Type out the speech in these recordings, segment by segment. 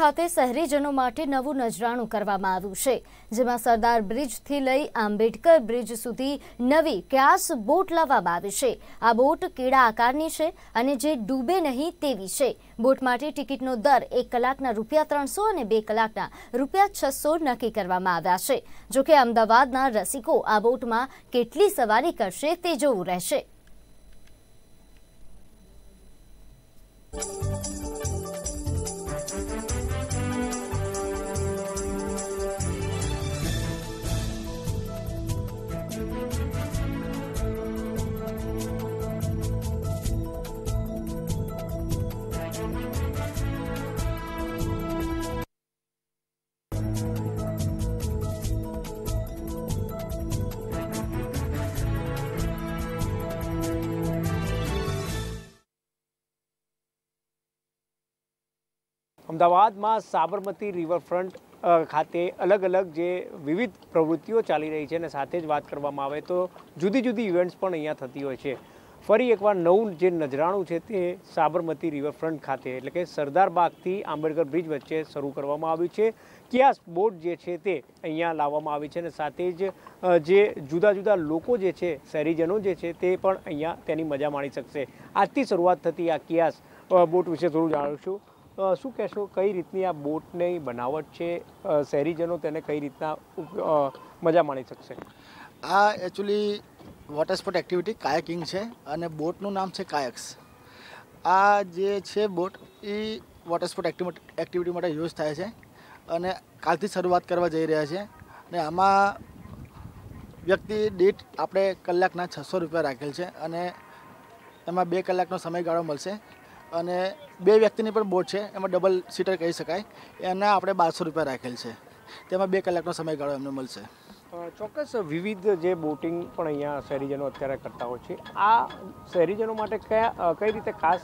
ખાતે શહેરીજનો માટે નવું નજરાણું કરવામાં આવ્યું છે જેમાં સરદાર બ્રિજથી લઈ આંબેડકર બ્રિજ સુધી નવી ક્યાસ બોટ લાવવામાં આવી છે આ બોટ કેળા આકારની છે અને જે ડૂબે નહીં તેવી છે બોટ માટે ટિકિટનો દર એક કલાકના રૂપિયા ત્રણસો અને બે કલાકના રૂપિયા છસો નક્કી કરવામાં આવ્યા છે જોકે અમદાવાદના રસિકો આ બોટમાં કેટલી સવારી કરશે તે જોવું રહેશે Thank you. અમદાવાદમાં સાબરમતી રિવરફ્રન્ટ ખાતે અલગ અલગ જે વિવિધ પ્રવૃત્તિઓ ચાલી રહી છે અને સાથે જ વાત કરવામાં આવે તો જુદી જુદી ઇવેન્ટ્સ પણ અહીંયા થતી હોય છે ફરી એકવાર નવું જે નજરાણું છે તે સાબરમતી રિવરફ્રન્ટ ખાતે એટલે કે સરદાર બાગથી આંબેડકર બ્રિજ વચ્ચે શરૂ કરવામાં આવ્યું છે ક્યાસ બોટ જે છે તે અહીંયા લાવવામાં આવી છે અને સાથે જ જે જુદા જુદા લોકો જે છે શહેરીજનો જે છે તે પણ અહીંયા તેની મજા માણી શકશે આજથી શરૂઆત થતી આ કિયાસ બોટ વિશે થોડું જાણીશું શું કહેશો કઈ રીતની આ બોટની બનાવટ છે શહેરીજનો તેને કઈ રીતના મજા માણી શકશે આ actually water sport activity kayaking છે અને બોટનું નામ છે કાયક્સ આ જે છે બોટ એ વોટર સ્પોર્ટ એક્ટિવિટી માટે યુઝ થાય છે અને કાલથી શરૂઆત કરવા જઈ રહ્યા છે અને આમાં વ્યક્તિ દીઠ આપણે કલાકના છસો રૂપિયા રાખેલ છે અને એમાં બે કલાકનો સમયગાળો મળશે અને બે વ્યક્તિની પણ બોટ છે એમાં ડબલ સીટર કહી શકાય એને આપણે બારસો રૂપિયા રાખેલ છે તેમાં બે કલાકનો સમયગાળો એમને મળશે ચોક્કસ વિવિધ જે બોટિંગ પણ અહીંયા શહેરીજનો અત્યારે કરતા હોય છે આ શહેરીજનો માટે કયા કઈ રીતે ખાસ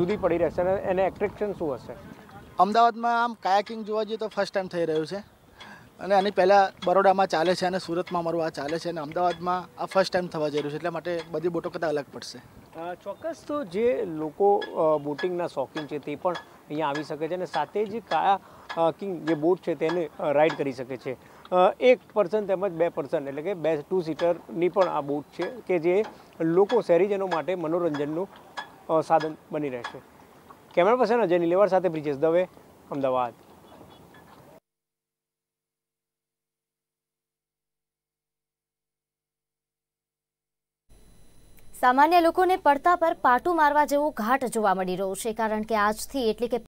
જુદી પડી રહેશે અને એને એટ્રેક્શન શું હશે અમદાવાદમાં આમ કાયાકિંગ જોવા જઈએ તો ફર્સ્ટ ટાઈમ થઈ રહ્યું છે અને આની પહેલાં બરોડામાં ચાલે છે અને સુરતમાં અમારું આ ચાલે છે અને અમદાવાદમાં આ ફર્સ્ટ ટાઈમ થવા જઈ રહ્યું છે એટલા માટે બધી બોટો કદાચ અલગ પડશે ચોક્કસ તો જે લોકો બોટિંગના શોખીન છે તે પણ અહીંયા આવી શકે છે અને સાથે જ કાયા કિંગ જે બોટ છે તેને રાઈડ કરી શકે છે એક પર્સન તેમજ બે પર્સન એટલે કે બે ટુ સીટરની પણ આ બોટ છે કે જે લોકો શહેરીજનો માટે મનોરંજનનું સાધન બની રહેશે કેમેરા પર્સન અજય નિલેવાર સાથે બ્રિજેશ દવે અમદાવાદ સામાન્ય લોકોને પડતા પર પાટું મારવા જેવો ઘાટ જોવા મળી રહ્યો છે કારણ કે આજથી એટલે કે